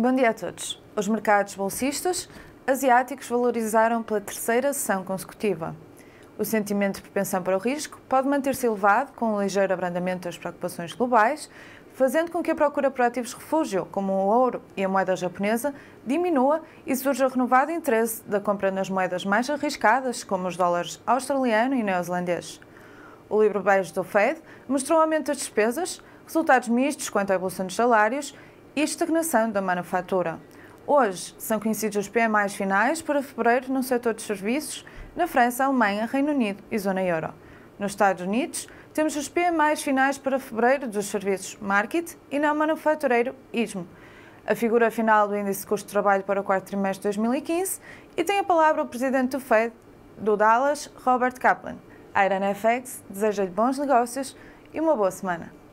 Bom dia a todos. Os mercados bolsistas asiáticos valorizaram pela terceira sessão consecutiva. O sentimento de propensão para o risco pode manter-se elevado, com um ligeiro abrandamento das preocupações globais, fazendo com que a procura por ativos refúgio, como o ouro e a moeda japonesa, diminua e surja renovado interesse da compra nas moedas mais arriscadas, como os dólares australiano e neozelandês. O livro beijo do Fed mostrou aumento das despesas, resultados mistos quanto à evolução dos salários e estagnação da manufatura. Hoje são conhecidos os PMIs finais para fevereiro no setor de serviços na França, Alemanha, Reino Unido e Zona Euro. Nos Estados Unidos, temos os PMIs finais para fevereiro dos serviços Market e não manufatureiro ISMO. A figura final do Índice de Custo de Trabalho para o quarto trimestre de 2015 e tem a palavra o presidente do FED do Dallas, Robert Kaplan. A Irana FX deseja-lhe bons negócios e uma boa semana.